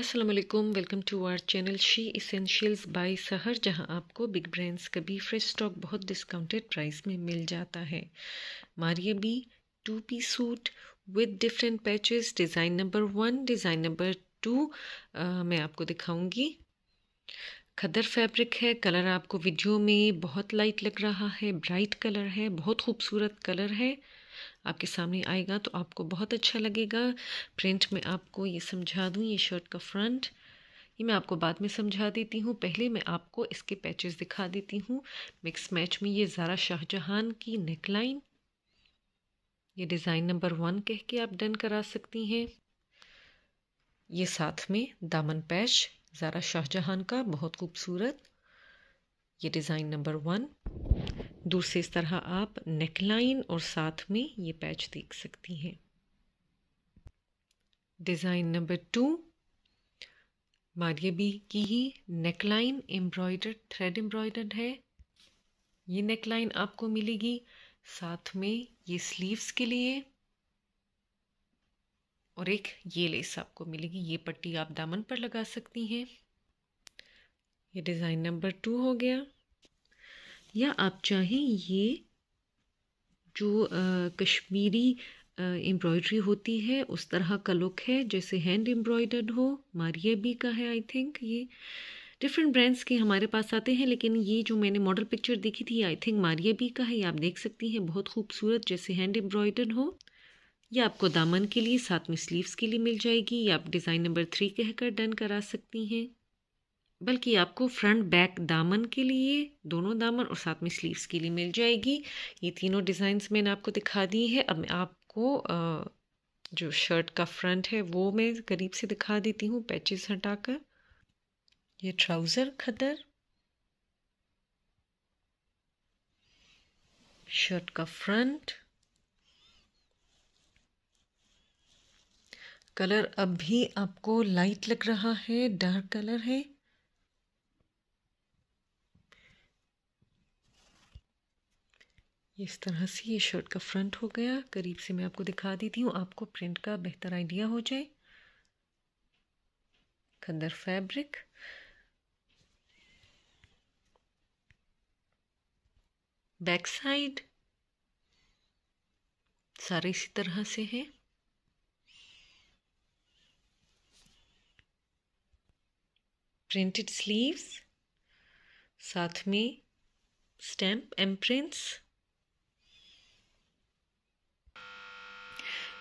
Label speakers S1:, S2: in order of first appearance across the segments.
S1: Aslam welcome to our channel She Essentials by Sahar जहां आपको big brands का भी फ्रेश स्टॉक बहुत डिस्काउंटेड प्राइस में मिल जाता है Maria B two P suit with different patches design number one design number two मैं आपको दिखाऊंगी खदर फैब्रिक है कलर आपको वीडियो में बहुत लाइट लग रहा है ब्राइट कलर है बहुत खूबसूरत कलर है आपके सामने आएगा तो आपको बहुत अच्छा लगेगा प्रिंट में आपको ये समझा दूँ ये शर्ट का फ्रंट ये मैं आपको बाद में समझा देती हूँ पहले मैं आपको इसके पैचेस दिखा देती हूँ मिक्स मैच में ये ज़ारा शाहजहान की नेकलाइन ये डिज़ाइन नंबर वन कह के आप डन करा सकती हैं ये साथ में दामन पैच ज़ारा शाहजहान का बहुत खूबसूरत ये डिज़ाइन नंबर वन दूसरे इस तरह आप नेकलाइन और साथ में ये पैच देख सकती हैं डिज़ाइन नंबर टू मारियबी की ही नेकलाइन एम्ब्रॉयडर्ड थ्रेड एम्ब्रॉयडर्ड है ये नेकलाइन आपको मिलेगी साथ में ये स्लीव्स के लिए और एक ये लेस आपको मिलेगी ये पट्टी आप दामन पर लगा सकती हैं ये डिज़ाइन नंबर टू हो गया या आप चाहें ये जो आ, कश्मीरी एम्ब्रॉयड्री होती है उस तरह का लुक है जैसे हैंड एम्ब्रॉयडर्ड हो मारिय बी का है आई थिंक ये डिफरेंट ब्रांड्स के हमारे पास आते हैं लेकिन ये जो मैंने मॉडल पिक्चर देखी थी आई थिंक मारिय बी का है ये आप देख सकती हैं बहुत खूबसूरत जैसे हैंड एम्ब्रॉयडर्ड हो ये आपको दामन के लिए साथ में स्लीव्स के लिए मिल जाएगी या आप डिज़ाइन नंबर थ्री कहकर डन करा सकती हैं बल्कि आपको फ्रंट बैक दामन के लिए दोनों दामन और साथ में स्लीव्स के लिए मिल जाएगी ये तीनों डिज़ाइंस मैंने आपको दिखा दी है अब मैं आपको जो शर्ट का फ्रंट है वो मैं करीब से दिखा देती हूँ पैचेस हटाकर ये ट्राउज़र खदर शर्ट का फ्रंट कलर अब भी आपको लाइट लग रहा है डार्क कलर है इस तरह से ये शर्ट का फ्रंट हो गया करीब से मैं आपको दिखा देती हूँ आपको प्रिंट का बेहतर आइडिया हो जाए खंदर फैब्रिक बैक साइड सारे इसी तरह से हैं प्रिंटेड स्लीव्स साथ में स्टैम्प एम प्रिंट्स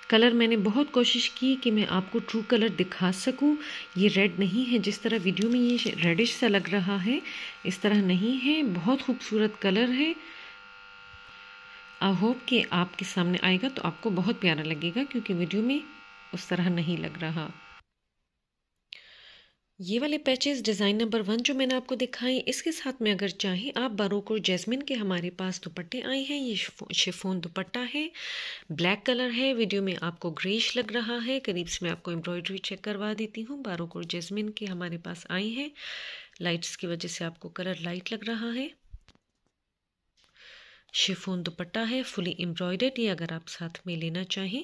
S1: कलर मैंने बहुत कोशिश की कि मैं आपको ट्रू कलर दिखा सकूं ये रेड नहीं है जिस तरह वीडियो में ये रेडिश सा लग रहा है इस तरह नहीं है बहुत खूबसूरत कलर है आई होप कि आपके सामने आएगा तो आपको बहुत प्यारा लगेगा क्योंकि वीडियो में उस तरह नहीं लग रहा ये वाले पैचेस डिज़ाइन नंबर वन जो मैंने आपको दिखाई इसके साथ में अगर चाहें आप बारोक और जैस्मिन के हमारे पास दुपट्टे आए हैं ये शिफोन दुपट्टा है ब्लैक कलर है वीडियो में आपको ग्रेश लग रहा है करीब से मैं आपको एम्ब्रॉयडरी चेक करवा देती हूँ बारोक और जैस्मिन के हमारे पास आए हैं लाइट्स की वजह से आपको कलर लाइट लग रहा है शिफोन दुपट्टा है फुली एम्ब्रॉयडर्ड ये अगर आप साथ में लेना चाहें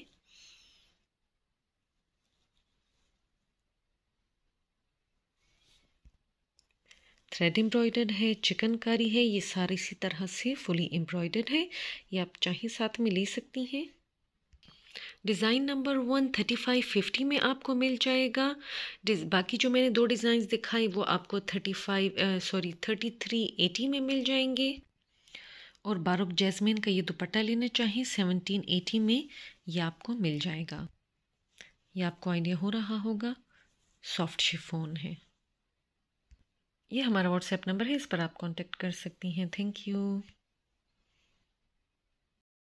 S1: थ्रेड एम्ब्रॉयडर्ड है चिकनकारी है ये सारे इसी तरह से फुली एम्ब्रॉयडर्ड है ये आप चाहे साथ में ले सकती हैं design number one thirty five fifty में आपको मिल जाएगा बाकी जो मैंने दो डिज़ाइन दिखाए वो आपको thirty five sorry thirty three eighty में मिल जाएंगे और बारुक जैस्मिन का ये दुपट्टा लेना चाहें सेवनटीन एटी में ये आपको मिल जाएगा ये आपको आइडिया हो रहा होगा सॉफ्ट शिफोन है ये हमारा व्हाट्सएप नंबर है इस पर आप कांटेक्ट कर सकती हैं थैंक यू